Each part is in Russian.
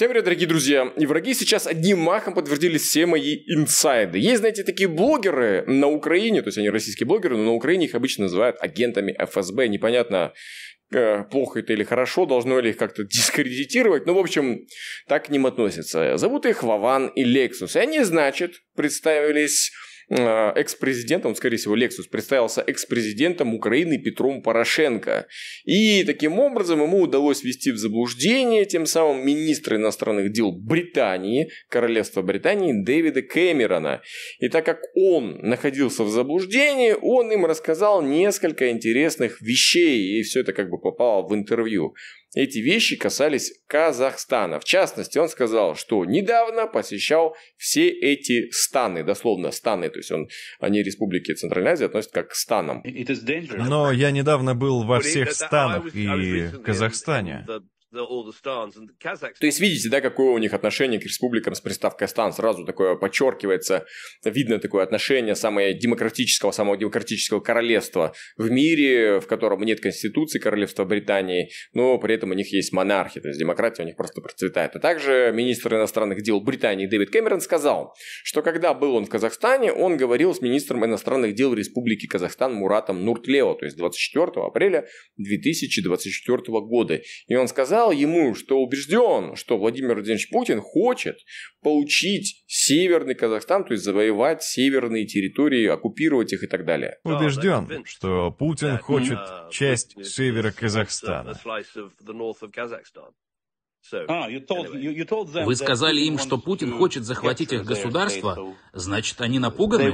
Всем привет, дорогие друзья и враги. Сейчас одним махом подтвердили все мои инсайды. Есть, знаете, такие блогеры на Украине, то есть они российские блогеры, но на Украине их обычно называют агентами ФСБ. Непонятно, э, плохо это или хорошо, должно ли их как-то дискредитировать. Но в общем, так к ним относятся. Зовут их Вован и Лексус. И они, значит, представились а, экс-президентом, скорее всего, Лексус представился экс-президентом Украины Петром Порошенко. И таким образом ему удалось ввести в заблуждение тем самым министра иностранных дел Британии, Королевства Британии Дэвида Кэмерона. И так как он находился в заблуждении, он им рассказал несколько интересных вещей, и все это как бы попало в интервью. Эти вещи касались Казахстана. В частности, он сказал, что недавно посещал все эти станы, дословно станы, то есть он, они республики Центральной Азии относят как к станам. Но я недавно был во всех станах и Казахстане. То есть видите, да, какое у них отношение к республикам с приставкой «стан». Сразу такое подчеркивается, видно такое отношение самого демократического, самого демократического королевства в мире, в котором нет конституции королевства Британии, но при этом у них есть монархия, то есть демократия у них просто процветает. А также министр иностранных дел Британии Дэвид Кэмерон сказал, что когда был он в Казахстане, он говорил с министром иностранных дел Республики Казахстан Муратом Нуртлео, то есть 24 апреля 2024 года. И он сказал, сказал ему, что убежден, что Владимир Владимирович Путин хочет получить Северный Казахстан, то есть завоевать северные территории, оккупировать их и так далее. Убежден, что Путин хочет uh, часть севера Казахстана. А, Вы сказали им, что Путин хочет захватить их государство, значит, они напуганы?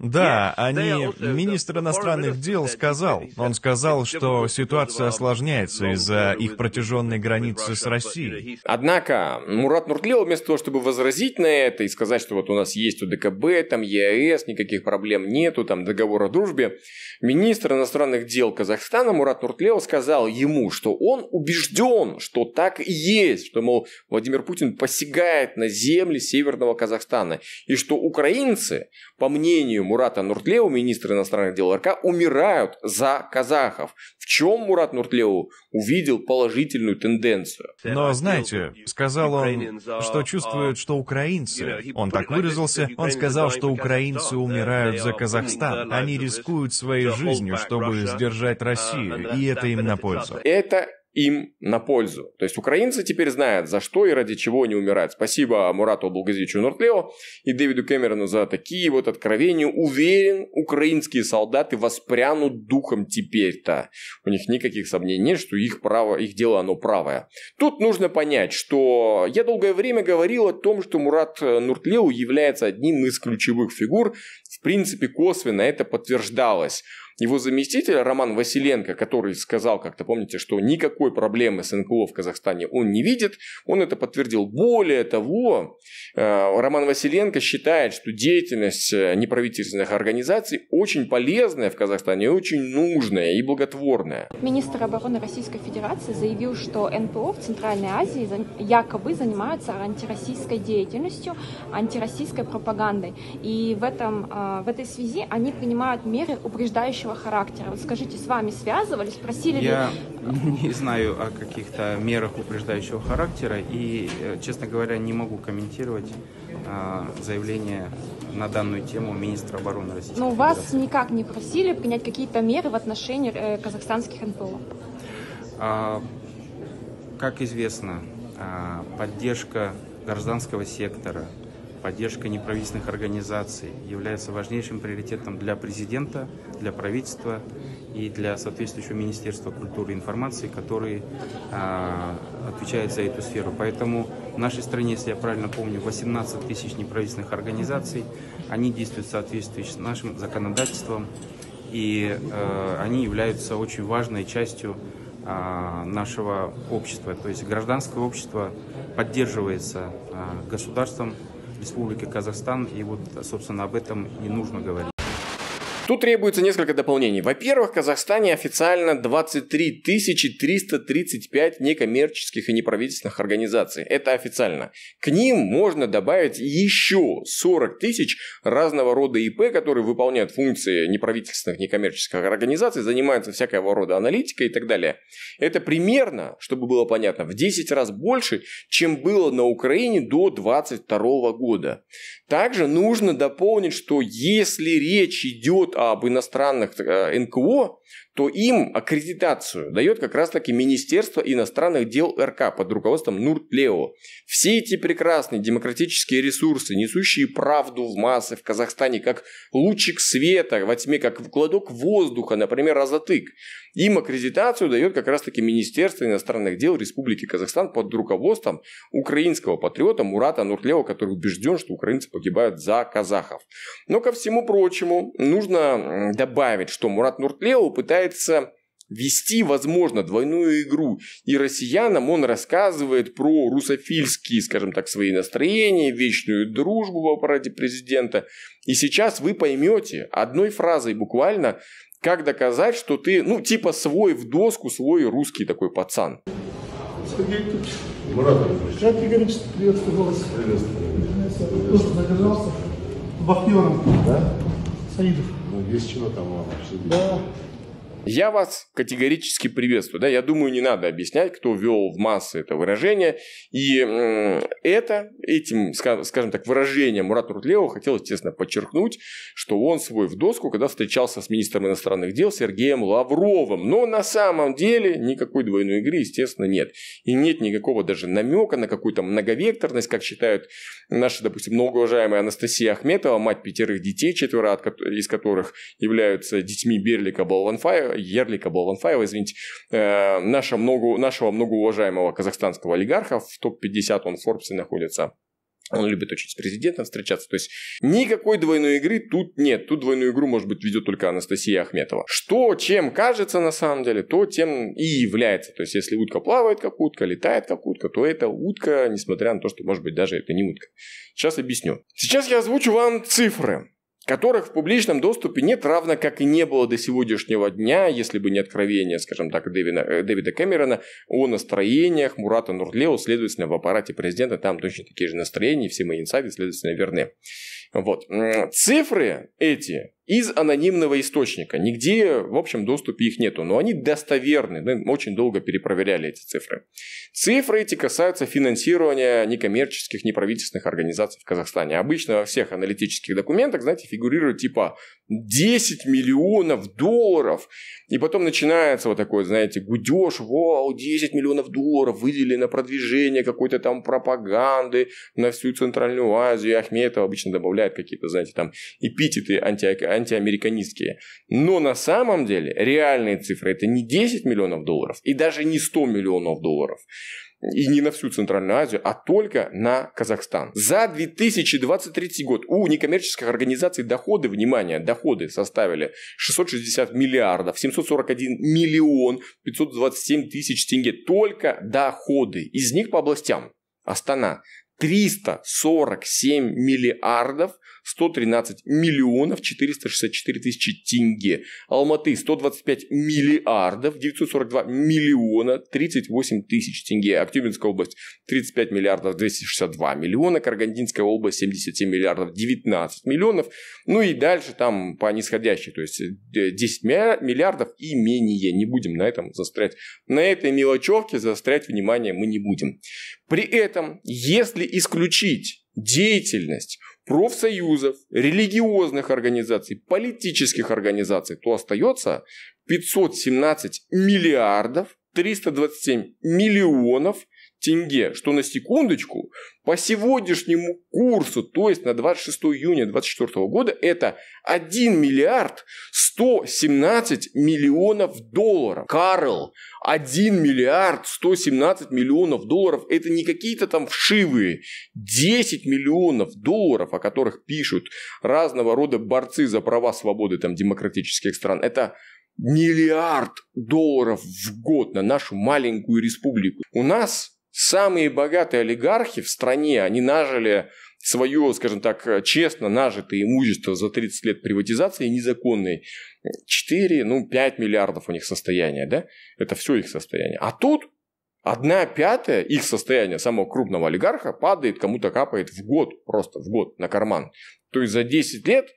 Да, они... Министр иностранных дел сказал, он сказал, что ситуация осложняется из-за их протяженной границы с Россией. Однако Мурат Нуртлил, вместо того, чтобы возразить на это и сказать, что вот у нас есть УДКБ, там ЕАЭС, никаких проблем нету, там договор о дружбе, министр иностранных дел Казахстана Мурат Нуртлил сказал ему, что он убежден, что так и есть, что, мол, Владимир Путин посягает на земли Северного Казахстана, и что украинцы, по мнению Сожалению, Мурата Нуртлеу, министр иностранных дел РК, умирают за казахов. В чем Мурат Нуртлеу увидел положительную тенденцию? Но знаете, сказал он, что чувствует, что украинцы, он так выразился, он сказал, что украинцы умирают за Казахстан. Они рискуют своей жизнью, чтобы сдержать Россию, и это им на пользу. Это им на пользу. То есть украинцы теперь знают, за что и ради чего они умирают. Спасибо Мурату Булгазичу Нортлео и Дэвиду Кэмерону за такие вот откровения. Уверен, украинские солдаты воспрянут духом теперь-то. У них никаких сомнений нет, что их, право, их дело оно правое. Тут нужно понять, что я долгое время говорил о том, что Мурат Нуртлеу является одним из ключевых фигур. В принципе, косвенно это подтверждалось его заместитель Роман Василенко, который сказал как-то, помните, что никакой проблемы с НКО в Казахстане он не видит, он это подтвердил. Более того, э, Роман Василенко считает, что деятельность э, неправительственных организаций очень полезная в Казахстане, очень нужная и благотворная. Министр обороны Российской Федерации заявил, что НПО в Центральной Азии якобы занимаются антироссийской деятельностью, антироссийской пропагандой. И в, этом, э, в этой связи они принимают меры, упреждающие общего характера? Вот скажите, с вами связывались, просили Я ли... не знаю о каких-то мерах упреждающего характера и, э, честно говоря, не могу комментировать э, заявление на данную тему министра обороны России. Но вас Федерации. никак не просили принять какие-то меры в отношении э, казахстанских НПО? А, как известно, а, поддержка гражданского сектора – поддержка неправительственных организаций является важнейшим приоритетом для президента, для правительства и для соответствующего Министерства культуры и информации, который а, отвечает за эту сферу. Поэтому в нашей стране, если я правильно помню, 18 тысяч неправительственных организаций, они действуют соответствующим соответствии нашим законодательством, и э, они являются очень важной частью а, нашего общества. То есть гражданское общество поддерживается а, государством Республики Казахстан. И вот, собственно, об этом и нужно говорить. Тут требуется несколько дополнений. Во-первых, в Казахстане официально 23 335 некоммерческих и неправительственных организаций. Это официально. К ним можно добавить еще 40 тысяч разного рода ИП, которые выполняют функции неправительственных некоммерческих организаций, занимаются всякого рода аналитикой и так далее. Это примерно, чтобы было понятно, в 10 раз больше, чем было на Украине до 2022 года. Также нужно дополнить, что если речь идет об иностранных э, НКО, то им аккредитацию дает как раз-таки Министерство иностранных дел РК под руководством Нуртлео. Все эти прекрасные демократические ресурсы, несущие правду в массы в Казахстане, как лучик света во тьме, как кладок воздуха, например, Азатык, им аккредитацию дает как раз-таки Министерство иностранных дел Республики Казахстан под руководством украинского патриота Мурата Нуртлева, который убежден, что украинцы погибают за казахов. Но ко всему прочему, нужно добавить, что Мурат Нуртлеу пытается пытается вести, возможно, двойную игру. И россиянам он рассказывает про русофильские, скажем так, свои настроения, вечную дружбу в аппарате президента. И сейчас вы поймете одной фразой буквально, как доказать, что ты, ну, типа свой в доску, свой русский такой пацан. Сергей Ильич. Мурат Ильич. Сергей Игоревич, приветствую вас. Приветствую. Тоже задержался. Бахтером. Да? Саидов. Ну, без чего там вам обсудить. Да. Я вас категорически приветствую. Да, я думаю, не надо объяснять, кто ввел в массы это выражение. И это, этим, скажем так, выражением Мурат Рутлева хотел, естественно, подчеркнуть, что он свой в доску, когда встречался с министром иностранных дел Сергеем Лавровым. Но на самом деле никакой двойной игры, естественно, нет. И нет никакого даже намека на какую-то многовекторность, как считают наши, допустим, многоуважаемая Анастасия Ахметова, мать пятерых детей, четверо из которых являются детьми Берлика Балванфаева, Ерлика Болванфаева, извините, э, наша много, нашего многоуважаемого казахстанского олигарха, в топ-50 он в Форбсе находится. Он любит очень с президентом встречаться. То есть никакой двойной игры тут нет. Тут двойную игру, может быть, ведет только Анастасия Ахметова. Что чем кажется на самом деле, то тем и является. То есть если утка плавает как утка, летает как утка, то это утка, несмотря на то, что, может быть, даже это не утка. Сейчас объясню. Сейчас я озвучу вам цифры которых в публичном доступе нет, равно как и не было до сегодняшнего дня, если бы не откровение, скажем так, Дэвина, э, Дэвида Кэмерона о настроениях Мурата Нурлео, следовательно, в аппарате президента там точно такие же настроения, все мои инсайды, следовательно, верны. Вот. Цифры эти из анонимного источника. Нигде в общем доступе их нету, но они достоверны. Мы очень долго перепроверяли эти цифры. Цифры эти касаются финансирования некоммерческих, неправительственных организаций в Казахстане. Обычно во всех аналитических документах, знаете, фигурируют типа 10 миллионов долларов. И потом начинается вот такой, знаете, гудеж, вау, 10 миллионов долларов выделили на продвижение какой-то там пропаганды на всю Центральную Азию. И Ахметов обычно добавляют употребляют какие-то, знаете, там эпитеты анти антиамериканистские. Но на самом деле реальные цифры это не 10 миллионов долларов и даже не 100 миллионов долларов и не на всю Центральную Азию, а только на Казахстан. За 2023 год у некоммерческих организаций доходы, внимание, доходы составили 660 миллиардов, 741 миллион 527 тысяч тенге. Только доходы. Из них по областям. Астана 347 миллиардов 113 миллионов 464 тысячи тенге. Алматы 125 миллиардов 942 миллиона 38 тысяч тенге. Актюбинская область 35 миллиардов 262 миллиона. Карагандинская область 77 миллиардов 19 миллионов. Ну и дальше там по нисходящей. То есть 10 э, миллиардов и менее. Не будем на этом застрять. На этой мелочевке застрять внимание мы не будем. При этом, если исключить деятельность профсоюзов, религиозных организаций, политических организаций, то остается 517 миллиардов 327 миллионов тенге, что на секундочку по сегодняшнему курсу, то есть на 26 июня 2024 года, это 1 миллиард 117 миллионов долларов. Карл, 1 миллиард 117 миллионов долларов – это не какие-то там вшивые 10 миллионов долларов, о которых пишут разного рода борцы за права свободы там, демократических стран. Это миллиард долларов в год на нашу маленькую республику. У нас самые богатые олигархи в стране, они нажили свое, скажем так, честно нажитое имущество за 30 лет приватизации незаконной, 4, ну, 5 миллиардов у них состояние, да? Это все их состояние. А тут одна пятая их состояние самого крупного олигарха падает, кому-то капает в год, просто в год на карман. То есть за 10 лет,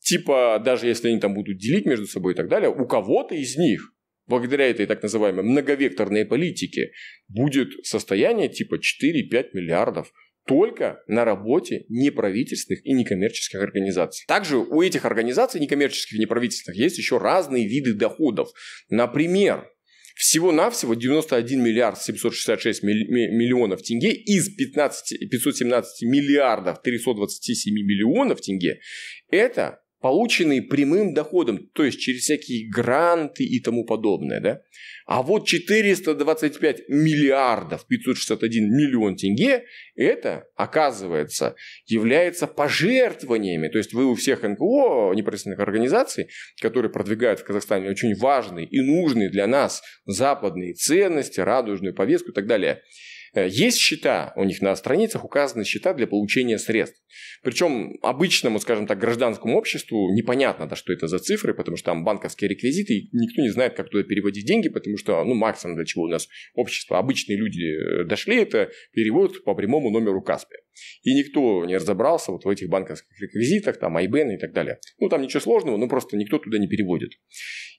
типа, даже если они там будут делить между собой и так далее, у кого-то из них благодаря этой так называемой многовекторной политике будет состояние типа 4-5 миллиардов только на работе неправительственных и некоммерческих организаций. Также у этих организаций некоммерческих и неправительственных есть еще разные виды доходов. Например, всего-навсего 91 миллиард 766 миллионов тенге из 15, 517 миллиардов 327 миллионов тенге – это полученные прямым доходом, то есть через всякие гранты и тому подобное. Да? А вот 425 миллиардов 561 миллион тенге – это, оказывается, является пожертвованиями. То есть вы у всех НКО, неправительственных организаций, которые продвигают в Казахстане очень важные и нужные для нас западные ценности, радужную повестку и так далее – Э, есть счета, у них на страницах указаны счета для получения средств. Причем обычному, скажем так, гражданскому обществу непонятно, да, что это за цифры, потому что там банковские реквизиты, и никто не знает, как туда переводить деньги, потому что, ну, максимум для чего у нас общество, обычные люди э, дошли, это перевод по прямому номеру Каспия. И никто не разобрался вот в этих банковских реквизитах, там, IBAN и так далее. Ну, там ничего сложного, но ну, просто никто туда не переводит.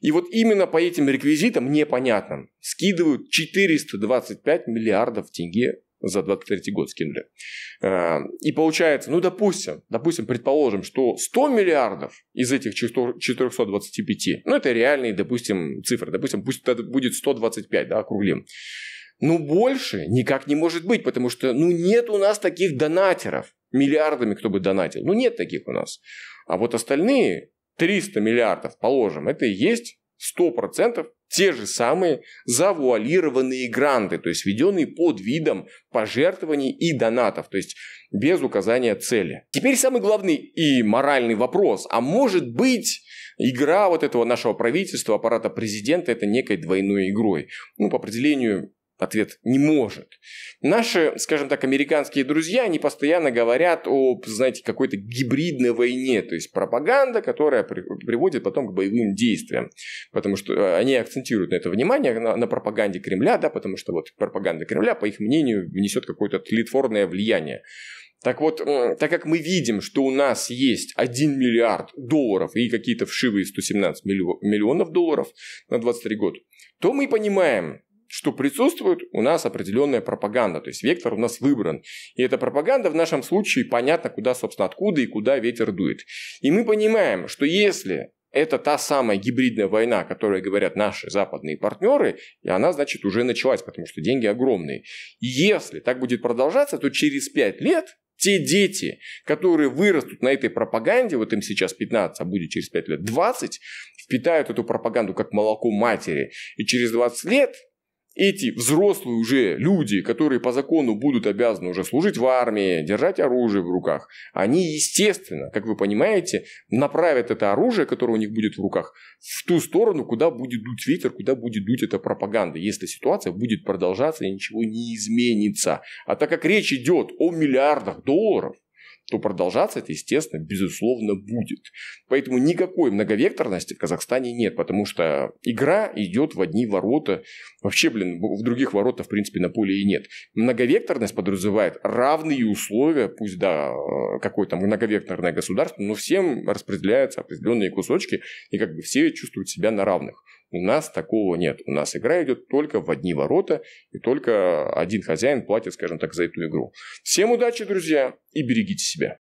И вот именно по этим реквизитам непонятным скидывают 425 миллиардов тенге за 23 год скинули. Э, и получается, ну, допустим, допустим, предположим, что 100 миллиардов из этих 425, ну, это реальные, допустим, цифры, допустим, пусть это будет 125, да, округлим. Ну, больше никак не может быть, потому что, ну, нет у нас таких донатеров. Миллиардами кто бы донатил. Ну, нет таких у нас. А вот остальные 300 миллиардов, положим, это и есть 100% те же самые завуалированные гранты, то есть введенные под видом пожертвований и донатов, то есть без указания цели. Теперь самый главный и моральный вопрос. А может быть, игра вот этого нашего правительства, аппарата президента, это некой двойной игрой? Ну, по определению, Ответ – не может. Наши, скажем так, американские друзья, они постоянно говорят о, знаете, какой-то гибридной войне, то есть пропаганда, которая приводит потом к боевым действиям. Потому что э, они акцентируют на это внимание, на, на пропаганде Кремля, да, потому что вот пропаганда Кремля, по их мнению, несет какое-то тлетворное влияние. Так вот, так как мы видим, что у нас есть 1 миллиард долларов и какие-то вшивые 117 миллионов долларов на 23 год, то мы понимаем, что присутствует у нас определенная пропаганда, то есть вектор у нас выбран. И эта пропаганда в нашем случае понятно, куда, собственно, откуда и куда ветер дует. И мы понимаем, что если это та самая гибридная война, о которой говорят наши западные партнеры, и она, значит, уже началась, потому что деньги огромные. И если так будет продолжаться, то через 5 лет те дети, которые вырастут на этой пропаганде, вот им сейчас 15, а будет через 5 лет 20, впитают эту пропаганду как молоко матери. И через 20 лет эти взрослые уже люди, которые по закону будут обязаны уже служить в армии, держать оружие в руках, они, естественно, как вы понимаете, направят это оружие, которое у них будет в руках, в ту сторону, куда будет дуть ветер, куда будет дуть эта пропаганда, если ситуация будет продолжаться и ничего не изменится. А так как речь идет о миллиардах долларов, то продолжаться это, естественно, безусловно, будет. Поэтому никакой многовекторности в Казахстане нет, потому что игра идет в одни ворота. Вообще, блин, в других ворота в принципе, на поле и нет. Многовекторность подразумевает равные условия, пусть, да, э, какое там многовекторное государство, но всем распределяются определенные кусочки, и как бы все чувствуют себя на равных. У нас такого нет. У нас игра идет только в одни ворота, и только один хозяин платит, скажем так, за эту игру. Всем удачи, друзья, и берегите себя.